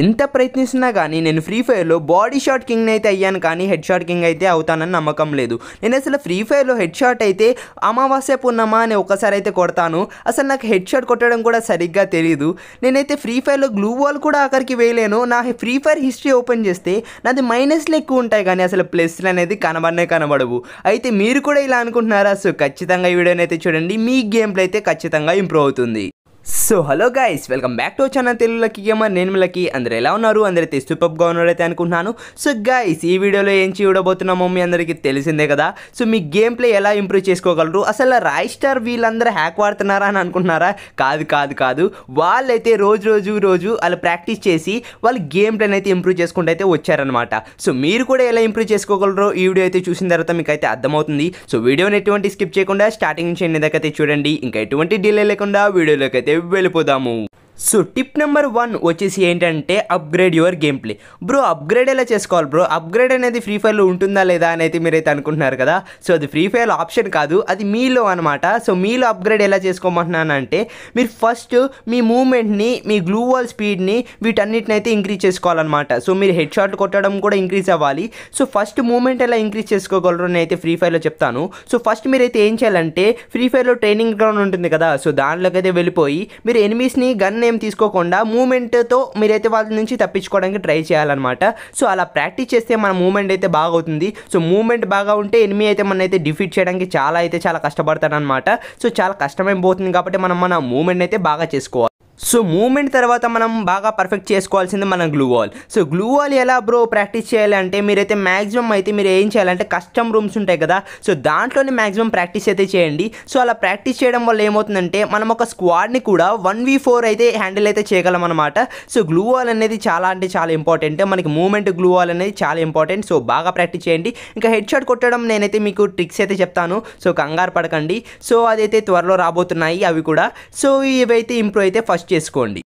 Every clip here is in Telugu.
ఎంత ప్రయత్నిస్తున్నా కానీ నేను ఫ్రీ ఫైర్లో బాడీ షాట్ కింగ్ అయితే అయ్యాను కానీ హెడ్ షాట్ కింగ్ అయితే అవుతానని నమ్మకం లేదు నేను అసలు ఫ్రీ ఫైర్లో హెడ్ షాట్ అయితే అమావాస్య పూర్ణమా అని ఒకసారి అయితే కొడతాను అసలు నాకు హెడ్ షాట్ కొట్టడం కూడా సరిగ్గా తెలియదు నేనైతే ఫ్రీ ఫైర్లో గ్లూ వాల్ కూడా ఆఖరికి వేయలేను నా ఫ్రీ ఫైర్ హిస్టరీ ఓపెన్ చేస్తే నాది మైనస్లు ఎక్కువ ఉంటాయి కానీ అసలు ప్లస్లు అనేది కనబడనే కనబడవు అయితే మీరు కూడా ఇలా అనుకుంటున్నారా సో ఖచ్చితంగా ఈ వీడియోని అయితే చూడండి మీ గేమ్లో అయితే ఖచ్చితంగా ఇంప్రూవ్ అవుతుంది so hello guys welcome back to channel Telugu lucky gamer నేను లక్కీ అందరు ఎలా ఉన్నారు అందరైతే సూపర్గా ఉన్నారైతే అనుకుంటున్నాను సో గైస్ ఈ వీడియోలో ఏం చూడబోతున్నామో మీ అందరికీ తెలిసిందే కదా సో మీ గేమ్ ప్లే ఎలా ఇంప్రూవ్ చేసుకోగలరు అసలు రాయ్ స్టార్ వీళ్ళందరూ హ్యాక్ వాడుతున్నారా అని అనుకుంటున్నారా కాదు కాదు కాదు వాళ్ళైతే రోజు రోజు రోజు వాళ్ళు ప్రాక్టీస్ చేసి వాళ్ళు గేమ్ ప్లేని అయితే ఇంప్రూవ్ చేసుకుంటూ అయితే వచ్చారనమాట సో మీరు కూడా ఎలా ఇంప్రూవ్ చేసుకోగలరో ఈ వీడియో అయితే చూసిన తర్వాత మీకు అయితే అర్థమవుతుంది సో వీడియోని ఎటువంటి స్కిప్ చేయకుండా స్టార్టింగ్ నుంచి ఎన్ని చూడండి ఇంకా ఎటువంటి డిలే లేకుండా వీడియోలోకి అయితే bebê pra so tip number one వచ్చేసి ఏంటంటే upgrade your game play bro upgrade ఎలా చేసుకోవాలి బ్రో అప్గ్రేడ్ అనేది ఫ్రీ ఫైర్లో ఉంటుందా లేదా అనేది అయితే మీరైతే అనుకుంటున్నారు కదా సో అది ఫ్రీ ఫైర్ ఆప్షన్ కాదు అది మీలో అనమాట సో మీలో అప్గ్రేడ్ ఎలా చేసుకోమంటున్నానంటే మీరు ఫస్ట్ మీ మూమెంట్ని మీ గ్లూ వాల్ స్పీడ్ని వీటన్నిటినైతే ఇంక్రీజ్ చేసుకోవాలన్నమాట సో మీరు హెడ్ షాట్ కొట్టడం కూడా ఇంక్రీజ్ అవ్వాలి సో ఫస్ట్ మూమెంట్ ఎలా ఇంక్రీజ్ చేసుకోగలరు అని అయితే ఫ్రీ ఫైర్లో చెప్తాను సో ఫస్ట్ మీరైతే ఏం చేయాలంటే ఫ్రీ ఫైర్లో ట్రైనింగ్ గ్రౌండ్ ఉంటుంది కదా సో దాంట్లోకి అయితే వెళ్ళిపోయి మీరు ఎనిమిస్ని గన్ ఏం తీసుకోకుండా మూమెంట్తో మీరైతే వాళ్ళ నుంచి తప్పించుకోవడానికి ట్రై చేయాలన్నమాట సో అలా ప్రాక్టీస్ చేస్తే మన మూమెంట్ అయితే బాగా అవుతుంది సో మూమెంట్ బాగా ఉంటే ఎనిమి అయితే మన అయితే డిఫీట్ చేయడానికి చాలా అయితే చాలా కష్టపడతాడనమాట సో చాలా కష్టమైపోతుంది కాబట్టి మనం మన మూమెంట్ అయితే బాగా చేసుకోవాలి సో మూమెంట్ తర్వాత మనం బాగా పర్ఫెక్ట్ చేసుకోవాల్సింది మన gloo wall so gloo wall ఎలా బ్రో ప్రాక్టీస్ చేయాలంటే మీరైతే మ్యాక్సిమం అయితే మీరు ఏం చేయాలంటే కస్టమ్ రూమ్స్ ఉంటాయి కదా సో దాంట్లోనే మ్యాక్సిమం ప్రాక్టీస్ అయితే చేయండి సో అలా ప్రాక్టీస్ చేయడం వల్ల ఏమవుతుందంటే మనం ఒక స్క్వాడ్ని కూడా వన్ వీ ఫోర్ అయితే హ్యాండిల్ అయితే చేయగలం అనమాట సో గ్లూ వాల్ అనేది చాలా అంటే చాలా ఇంపార్టెంట్ మనకి మూమెంట్ గ్లూ వాల్ అనేది చాలా ఇంపార్టెంట్ సో బాగా ప్రాక్టీస్ చేయండి ఇంకా హెడ్ షాట్ కొట్టడం నేనైతే మీకు ట్రిక్స్ అయితే చెప్తాను సో కంగారు పడకండి సో అదైతే త్వరలో రాబోతున్నాయి అవి కూడా సో ఇవైతే ఇంప్రూవ్ అయితే ఫస్ట్ చేసుకోండి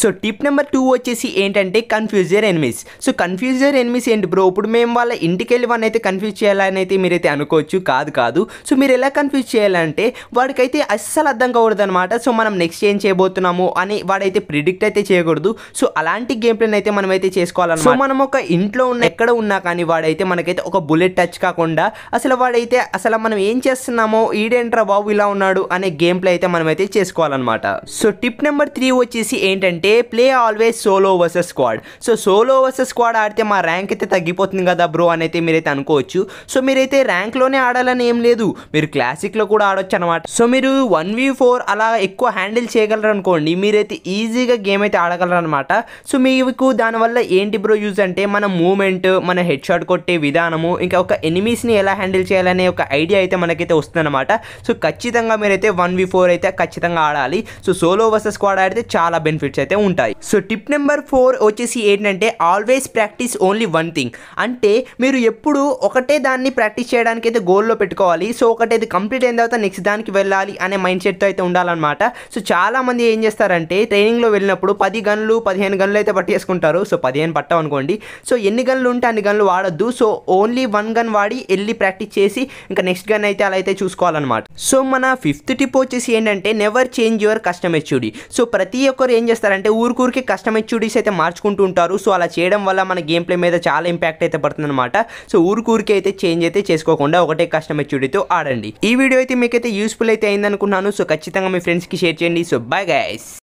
సో టిప్ నెంబర్ టూ వచ్చేసి ఏంటంటే confuse your enemies so confuse your enemies ఏంటి బ్రో ఇప్పుడు మేము వాళ్ళ ఇంటికి వెళ్ళి వాళ్ళని అయితే కన్ఫ్యూజ్ చేయాలని అయితే మీరైతే అనుకోవచ్చు కాదు కాదు సో మీరు ఎలా కన్ఫ్యూజ్ చేయాలంటే వాడికైతే అస్సలు అర్థం కాకూడదనమాట సో మనం నెక్స్ట్ ఏం చేయబోతున్నాము అని వాడైతే ప్రిడిక్ట్ అయితే చేయకూడదు సో అలాంటి గేమ్ ప్లేన్ అయితే మనం అయితే చేసుకోవాలన్నమాట సో మనం ఒక ఇంట్లో ఉన్న ఎక్కడ ఉన్నా కానీ వాడైతే మనకైతే ఒక బుల్లెట్ టచ్ కాకుండా అసలు వాడైతే అసలు మనం ఏం చేస్తున్నామో ఈడేంట్రా బాబు ఇలా ఉన్నాడు అనే గేమ్ ప్లే అయితే మనం అయితే చేసుకోవాలన్నమాట సో టిప్ నెంబర్ త్రీ వచ్చేసి ఏంటంటే ఏంటంటే play always solo versus squad so solo versus squad ఆడితే మా ర్యాంక్ అయితే తగ్గిపోతుంది కదా బ్రో అని అయితే మీరైతే అనుకోవచ్చు సో మీరైతే ర్యాంక్లోనే ఆడాలని ఏం లేదు మీరు క్లాసిక్లో కూడా ఆడొచ్చు అనమాట సో మీరు వన్ వీ ఫోర్ అలా ఎక్కువ హ్యాండిల్ చేయగలరు అనుకోండి మీరైతే ఈజీగా గేమ్ అయితే ఆడగలరు అనమాట సో మీకు దానివల్ల ఏంటి బ్రో యూజ్ అంటే మన మూమెంట్ మన హెడ్ షాట్ కొట్టే విధానము ఇంకా ఒక ఎనిమీస్ని ఎలా హ్యాండిల్ చేయాలనే ఒక ఐడియా అయితే మనకైతే వస్తుందన్నమాట సో ఖచ్చితంగా మీరైతే వన్ వీ ఫోర్ అయితే ఖచ్చితంగా ఆడాలి సో సోలో వర్సెస్ స్క్వాడ్ ఆడితే చాలా బెనిఫిట్స్ అయితే అయితే ఉంటాయి సో టిప్ నెంబర్ ఫోర్ వచ్చేసి ఏంటంటే always practice only one thing అంటే మీరు ఎప్పుడు ఒకటే దాన్ని ప్రాక్టీస్ చేయడానికి అయితే గోల్లో పెట్టుకోవాలి సో ఒకటి అది కంప్లీట్ అయిన తర్వాత నెక్స్ట్ దానికి వెళ్ళాలి అనే మైండ్ సెట్తో అయితే ఉండాలన్నమాట సో చాలామంది ఏం చేస్తారంటే ట్రైనింగ్లో వెళ్ళినప్పుడు పది గన్లు పదిహేను గన్లు అయితే పట్టేసుకుంటారు సో పదిహేను పట్టం అనుకోండి సో ఎన్ని గన్లు ఉంటే అన్ని గన్లు వాడద్దు సో ఓన్లీ వన్ గన్ వాడి వెళ్ళి ప్రాక్టీస్ చేసి ఇంకా నెక్స్ట్ గన్ అయితే అలా అయితే చూసుకోవాలన్నమాట సో మన ఫిఫ్త్ టిప్ వచ్చేసి ఏంటంటే నెవర్ చేంజ్ యువర్ కస్టమర్ చూడి సో ప్రతి ఒక్కరు ఏం చేస్తారు ఊరు చేస్తున్నారంటే ఊరికూరికి కస్టమైచ్యూడీస్ అయితే మార్చుకుంటూ ఉంటారు సో అలా చేయడం వల్ల మన గేమ్ ప్లే మీద చాలా ఇంపాక్ట్ అయితే పడుతుందన్నమాట సో ఊరు ఊరికూరికి అయితే చేంజ్ అయితే చేసుకోకుండా ఒకటే కస్టమైచ్యూడీతో ఆడండి ఈ వీడియో అయితే మీకైతే యూస్ఫుల్ అయితే అయిందనుకున్నాను సో ఖచ్చితంగా మీ ఫ్రెండ్స్కి షేర్ చేయండి సో బై గైస్